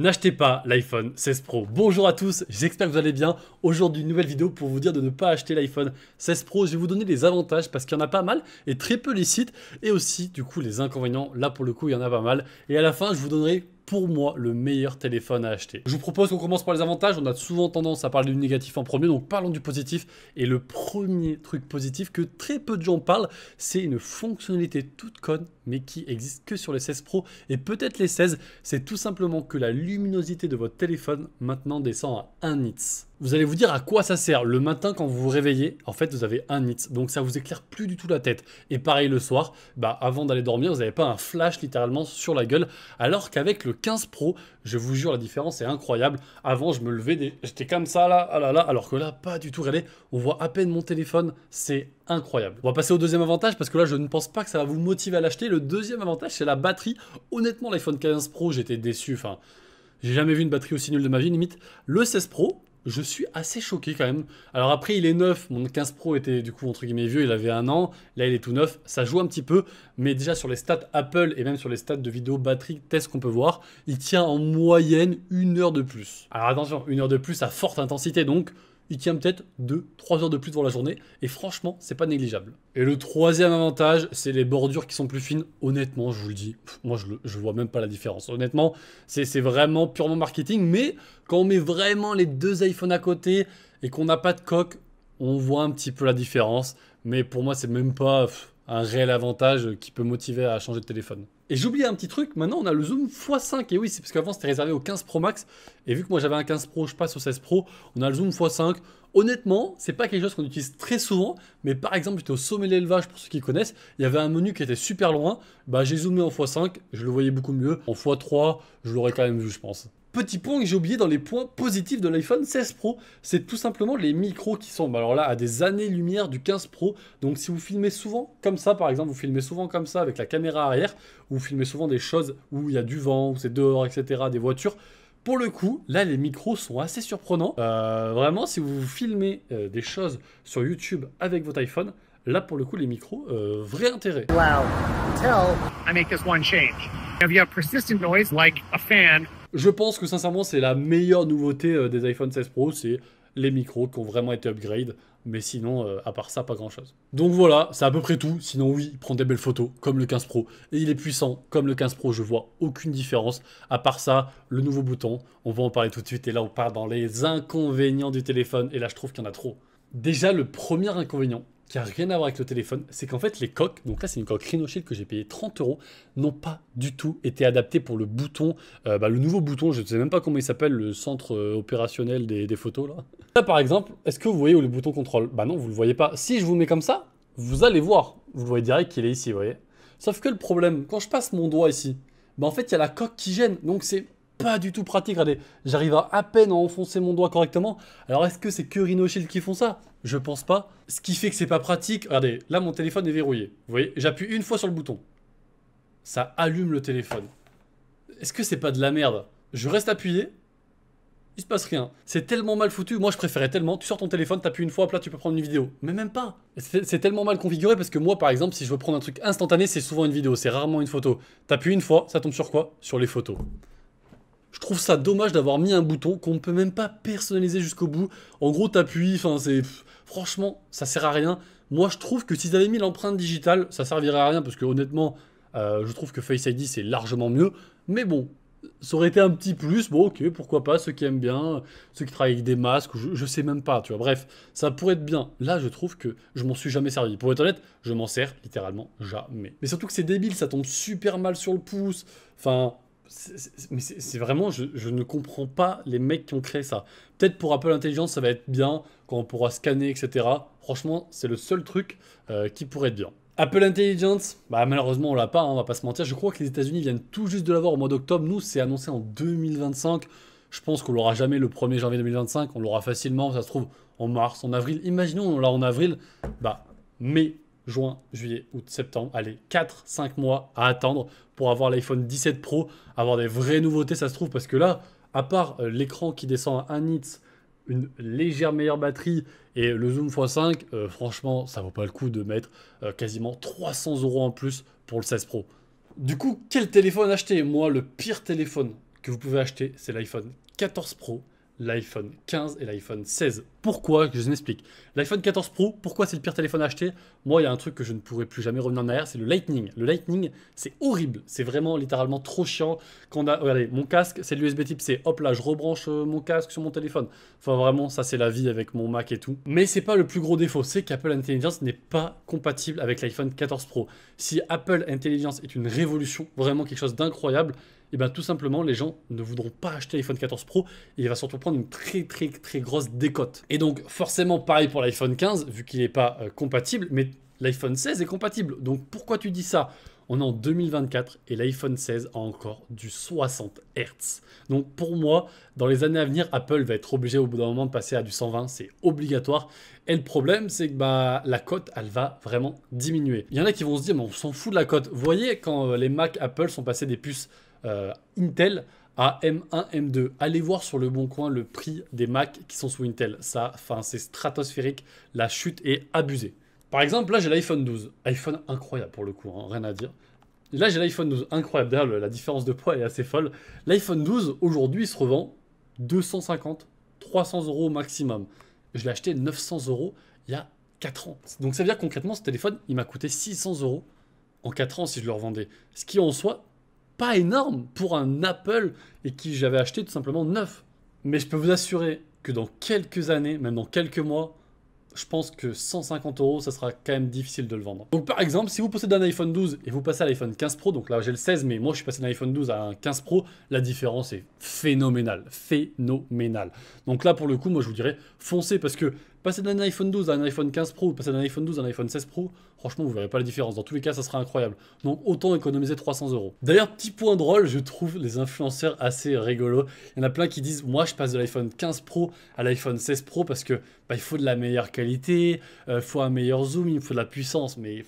N'achetez pas l'iPhone 16 Pro. Bonjour à tous, j'espère que vous allez bien. Aujourd'hui, une nouvelle vidéo pour vous dire de ne pas acheter l'iPhone 16 Pro. Je vais vous donner les avantages parce qu'il y en a pas mal et très peu les sites. Et aussi, du coup, les inconvénients. Là, pour le coup, il y en a pas mal. Et à la fin, je vous donnerai pour moi le meilleur téléphone à acheter. Je vous propose qu'on commence par les avantages, on a souvent tendance à parler du négatif en premier, donc parlons du positif. Et le premier truc positif que très peu de gens parlent, c'est une fonctionnalité toute conne, mais qui existe que sur les 16 Pro et peut-être les 16, c'est tout simplement que la luminosité de votre téléphone maintenant descend à 1 nits. Vous allez vous dire à quoi ça sert. Le matin, quand vous vous réveillez, en fait, vous avez un nits. Donc, ça vous éclaire plus du tout la tête. Et pareil le soir, bah, avant d'aller dormir, vous n'avez pas un flash littéralement sur la gueule. Alors qu'avec le 15 Pro, je vous jure, la différence est incroyable. Avant, je me levais, j'étais comme ça, là, ah là là. Alors que là, pas du tout. Regardez, on voit à peine mon téléphone. C'est incroyable. On va passer au deuxième avantage parce que là je ne pense pas que ça va vous motiver à l'acheter. Le deuxième avantage c'est la batterie. Honnêtement l'iPhone 15 Pro j'étais déçu. Enfin j'ai jamais vu une batterie aussi nulle de ma vie limite. Le 16 Pro je suis assez choqué quand même. Alors après, il est neuf. Mon 15 Pro était du coup entre guillemets vieux, il avait un an. Là, il est tout neuf. Ça joue un petit peu, mais déjà sur les stats Apple et même sur les stats de vidéo batterie test qu'on peut voir, il tient en moyenne une heure de plus. Alors attention, une heure de plus à forte intensité, donc il tient peut-être 2-3 heures de plus devant la journée, et franchement, c'est pas négligeable. Et le troisième avantage, c'est les bordures qui sont plus fines. Honnêtement, je vous le dis, moi je, vois même pas la différence. Honnêtement, c'est vraiment purement marketing, mais quand on met vraiment les deux iPhones à côté et qu'on n'a pas de coque, on voit un petit peu la différence, mais pour moi, c'est même pas un réel avantage qui peut motiver à changer de téléphone. Et j'oubliais un petit truc, maintenant on a le zoom x5. Et oui, c'est parce qu'avant c'était réservé au 15 Pro Max. Et vu que moi j'avais un 15 Pro, je passe au 16 Pro, on a le zoom x5. Honnêtement, c'est pas quelque chose qu'on utilise très souvent, mais par exemple, j'étais au sommet de l'élevage pour ceux qui connaissent, il y avait un menu qui était super loin, bah j'ai zoomé en x5, je le voyais beaucoup mieux. En x3, je l'aurais quand même vu, je pense. Petit point que j'ai oublié dans les points positifs de l'iPhone 16 Pro, c'est tout simplement les micros qui sont, alors là, à des années-lumière du 15 Pro. Donc si vous filmez souvent comme ça, par exemple, vous filmez souvent comme ça avec la caméra arrière, ou vous filmez souvent des choses où il y a du vent, où c'est dehors, etc., des voitures, pour le coup, là, les micros sont assez surprenants. Euh, vraiment, si vous filmez euh, des choses sur YouTube avec votre iPhone, là, pour le coup, les micros, euh, vrai intérêt. Wow. Tell. I make this one change. If you have persistent noise, like a fan, je pense que sincèrement, c'est la meilleure nouveauté euh, des iPhone 16 Pro, c'est les micros qui ont vraiment été upgrade. Mais sinon, euh, à part ça, pas grand chose. Donc voilà, c'est à peu près tout. Sinon, oui, il prend des belles photos, comme le 15 Pro. Et il est puissant, comme le 15 Pro, je vois aucune différence. À part ça, le nouveau bouton, on va en parler tout de suite. Et là, on part dans les inconvénients du téléphone. Et là, je trouve qu'il y en a trop. Déjà, le premier inconvénient, qui n'a rien à voir avec le téléphone, c'est qu'en fait les coques, donc là c'est une coque Rhinoshield que j'ai payé 30 euros, n'ont pas du tout été adaptées pour le bouton, euh, bah, le nouveau bouton, je ne sais même pas comment il s'appelle, le centre euh, opérationnel des, photos là. Là par exemple, est-ce que vous voyez où le bouton contrôle Bah non, vous le voyez pas. Si je vous mets comme ça, vous allez voir, vous le voyez direct qu'il est ici, vous voyez. Sauf que le problème, quand je passe mon doigt ici, bah en fait il y a la coque qui gêne, donc c'est pas du tout pratique. Regardez, j'arrive à, peine à enfoncer mon doigt correctement. Alors, est-ce que c'est que RhinoShield qui font ça Je pense pas. Ce qui fait que c'est pas pratique. Regardez, là, mon téléphone est verrouillé. Vous voyez, j'appuie une fois sur le bouton. Ça allume le téléphone. Est-ce que c'est pas de la merde Je reste appuyé. Il se passe rien. C'est tellement mal foutu. Moi, je préférais tellement. Tu sors ton téléphone, t'appuies une fois, après là, tu peux prendre une vidéo. Mais même pas. C'est tellement mal configuré parce que moi, par exemple, si je veux prendre un truc instantané, c'est souvent une vidéo. C'est rarement une photo. T'appuies une fois, ça tombe sur quoi Sur les photos. Je trouve ça dommage d'avoir mis un bouton qu'on ne peut même pas personnaliser jusqu'au bout. En gros, t'appuies, enfin, c'est... Franchement, ça sert à rien. Moi, je trouve que s'ils avaient mis l'empreinte digitale, ça servirait à rien, parce que honnêtement, euh, je trouve que Face ID, c'est largement mieux. Mais bon, ça aurait été un petit plus. Bon, ok, pourquoi pas, ceux qui aiment bien, ceux qui travaillent avec des masques, je, je sais même pas, tu vois. Bref, ça pourrait être bien. Là, je trouve que je m'en suis jamais servi. Pour être honnête, je m'en sers littéralement jamais. Mais surtout que c'est débile, ça tombe super mal sur le pouce. Enfin, mais c'est vraiment, je, ne comprends pas les mecs qui ont créé ça. Peut-être pour Apple Intelligence, ça va être bien quand on pourra scanner, etc. Franchement, c'est le seul truc euh, qui pourrait être bien. Apple Intelligence, bah malheureusement on l'a pas, On hein, on va pas se mentir. Je crois que les États-Unis viennent tout juste de l'avoir au mois d'octobre. Nous, c'est annoncé en 2025. Je pense qu'on l'aura jamais le 1er janvier 2025. On l'aura facilement, ça se trouve en mars, en avril. Imaginons on en avril, bah mai juin, juillet, août, septembre, allez, 4-5 mois à attendre pour avoir l'iPhone 17 Pro, avoir des vraies nouveautés, ça se trouve, parce que là, à part euh, l'écran qui descend à 1 nits, une légère meilleure batterie et le zoom x5, euh, franchement, ça vaut pas le coup de mettre euh, quasiment 300 euros en plus pour le 16 Pro. Du coup, quel téléphone acheter Moi, le pire téléphone que vous pouvez acheter, c'est l'iPhone 14 Pro l'iPhone 15 et l'iPhone 16. Pourquoi Je vous explique. L'iPhone 14 Pro, pourquoi c'est le pire téléphone à acheter Moi, il y a un truc que je ne pourrai plus jamais revenir en arrière, c'est le Lightning. Le Lightning, c'est horrible. C'est vraiment littéralement trop chiant. Quand on a, regardez, mon casque, c'est l'USB type C. Hop là, je rebranche euh, mon casque sur mon téléphone. Enfin, vraiment, ça, c'est la vie avec mon Mac et tout. Mais c'est pas le plus gros défaut, c'est qu'Apple Intelligence n'est pas compatible avec l'iPhone 14 Pro. Si Apple Intelligence est une révolution, vraiment quelque chose d'incroyable, et eh bien tout simplement les gens ne voudront pas acheter l'iPhone 14 Pro et il va surtout prendre une très très très grosse décote. Et donc forcément pareil pour l'iPhone 15 vu qu'il n'est pas euh, compatible, mais l'iPhone 16 est compatible. Donc pourquoi tu dis ça On est en 2024 et l'iPhone 16 a encore du 60 Hz. Donc pour moi, dans les années à venir, Apple va être obligé au bout d'un moment de passer à du 120, c'est obligatoire. Et le problème, c'est que bah, la cote, elle va vraiment diminuer. Il y en a qui vont se dire, mais on s'en fout de la cote. Vous voyez, quand euh, les Mac Apple sont passés des puces euh, Intel à M1, M2. Allez voir sur le bon coin le prix des Mac qui sont sous Intel. Ça, enfin, c'est stratosphérique. La chute est abusée. Par exemple, là, j'ai l'iPhone 12. iPhone incroyable pour le coup, hein, rien à dire. Là, j'ai l'iPhone 12. Incroyable. D'ailleurs, la différence de poids est assez folle. L'iPhone 12, aujourd'hui, se revend 250, 300 euros maximum. Je l'ai acheté 900 euros il y a 4 ans. Donc, ça veut dire concrètement, ce téléphone, il m'a coûté 600 euros en 4 ans si je le revendais. Ce qui, en soi, pas énorme pour un Apple et qui j'avais acheté tout simplement neuf. Mais je peux vous assurer que dans quelques années, même dans quelques mois, je pense que 150 euros, ça sera quand même difficile de le vendre. Donc par exemple, si vous possédez un iPhone 12 et vous passez à l'iPhone 15 Pro, donc là j'ai le 16, mais moi je suis passé d'un iPhone 12 à un 15 Pro, la différence est phénoménale, phénoménale. Donc là pour le coup, moi je vous dirais foncez parce que passer d'un iPhone 12 à un iPhone 15 Pro ou passer d'un iPhone 12 à un iPhone 16 Pro, franchement vous verrez pas la différence. Dans tous les cas, ça sera incroyable. Donc autant économiser 300 euros. D'ailleurs, petit point drôle, je trouve les influenceurs assez rigolos. Il y en a plein qui disent moi je passe de l'iPhone 15 Pro à l'iPhone 16 Pro parce que bah, il faut de la meilleure qualité, il euh, faut un meilleur zoom, il faut de la puissance, mais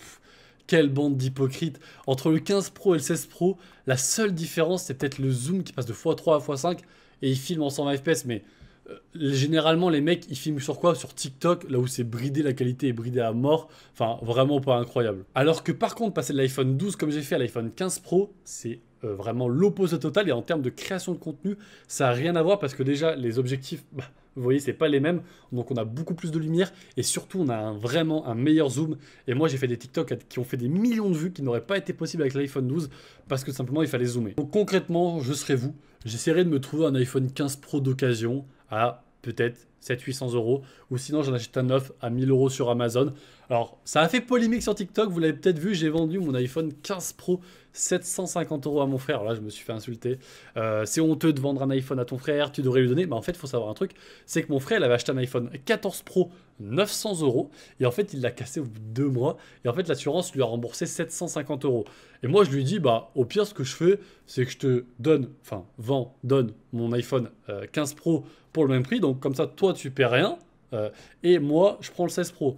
quelle bande d'hypocrites. Entre le 15 Pro et le 16 Pro, la seule différence, c'est peut-être le zoom qui passe de x3 à x5 et il filme en 120 fps, mais euh, généralement les mecs, ils filment sur quoi Sur TikTok, là où c'est bridé, la qualité est bridée à mort, enfin vraiment pas incroyable. Alors que par contre, passer de l'iPhone 12 comme j'ai fait à l'iPhone 15 Pro, c'est euh, vraiment l'opposé total et en termes de création de contenu, ça n'a rien à voir parce que déjà les objectifs... Bah, vous voyez, c'est pas les mêmes. Donc on a beaucoup plus de lumière et surtout on a vraiment un meilleur zoom. Et moi j'ai fait des TikTok qui ont fait des millions de vues qui n'auraient pas été possibles avec l'iPhone 12 parce que simplement il fallait zoomer. Donc concrètement, je serais vous. J'essaierai de me trouver un iPhone 15 Pro d'occasion à peut-être 700-800 euros. Ou sinon, j'en achète un neuf à 1000 euros sur Amazon. Alors, ça a fait polémique sur TikTok. Vous l'avez peut-être vu, j'ai vendu mon iPhone 15 Pro 750 euros à mon frère. là, je me suis fait insulter. Euh, c'est honteux de vendre un iPhone à ton frère. Tu devrais lui donner. Mais en fait, il faut savoir un truc. C'est que mon frère, il avait acheté un iPhone 14 Pro 900 euros. Et en fait, il l'a cassé au bout de deux mois. Et en fait, l'assurance lui a remboursé 750 euros. Et moi, je lui dis, bah, au pire, ce que je fais, c'est que je te donne, enfin, vends, donne mon iPhone 15 euh, Pro pour le même prix. Donc, comme ça, toi, tu paies rien. Euh, et moi, je prends le 16 Pro.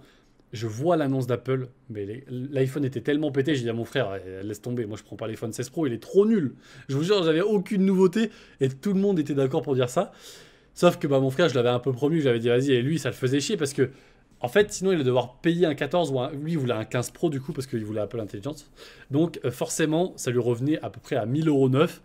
Je vois l'annonce d'Apple, mais l'iPhone était tellement pété, j'ai dit à mon frère, eh, laisse tomber, moi je prends pas l'iPhone 16 Pro, il est trop nul. Je vous jure, j'avais aucune nouveauté et tout le monde était d'accord pour dire ça. Sauf que bah, mon frère, je l'avais un peu promu, je avais dit vas-y, et lui, ça le faisait chier parce que, en fait, sinon il va devoir payer un 14 ou un. Lui, voulait un 15 Pro du coup parce qu'il voulait Apple Intelligence. Donc euh, forcément, ça lui revenait à peu près à 1000 euros euh, neuf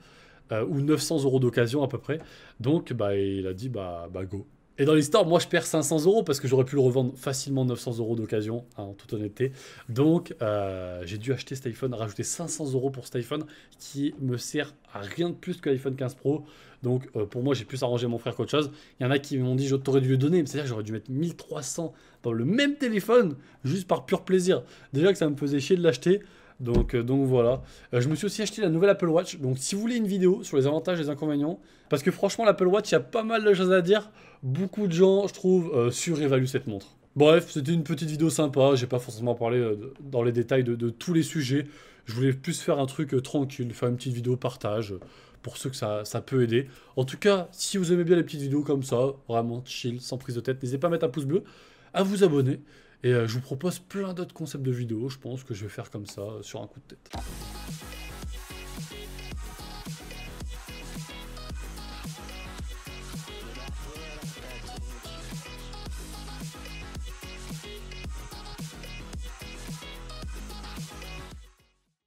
ou 900 euros d'occasion à peu près. Donc bah, il a dit bah, bah go. Et dans l'histoire, moi, je perds 500 euros parce que j'aurais pu le revendre facilement 900 euros d'occasion, hein, en toute honnêteté. Donc, euh, j'ai dû acheter cet iPhone, rajouter 500 euros pour cet iPhone qui me sert à rien de plus que l'iPhone 15 Pro. Donc, euh, pour moi, j'ai plus arrangé mon frère qu'autre chose. Il y en a qui m'ont dit, je j'aurais dû le donner. C'est-à-dire que j'aurais dû mettre 1300 dans le même téléphone juste par pur plaisir. Déjà que ça me faisait chier de l'acheter. Euh, donc, voilà. Euh, je me suis aussi acheté la nouvelle Apple Watch. Donc si vous voulez une vidéo sur les avantages et les inconvénients, parce que franchement l'Apple Watch, il y a pas mal de choses à dire. Beaucoup de gens, je trouve, euh, surévaluent cette montre. Bref, c'était une petite vidéo sympa. J'ai pas forcément parlé dans les détails de, tous les sujets. Je voulais plus faire un truc tranquille, faire une petite vidéo partage pour ceux que ça, ça, peut aider. En tout cas, si vous aimez bien les petites vidéos comme ça, vraiment chill, sans prise de tête, n'hésitez pas à mettre un pouce bleu, à vous abonner. Et euh, je vous propose plein d'autres concepts de vidéos, je pense que je vais faire comme ça sur un coup de tête.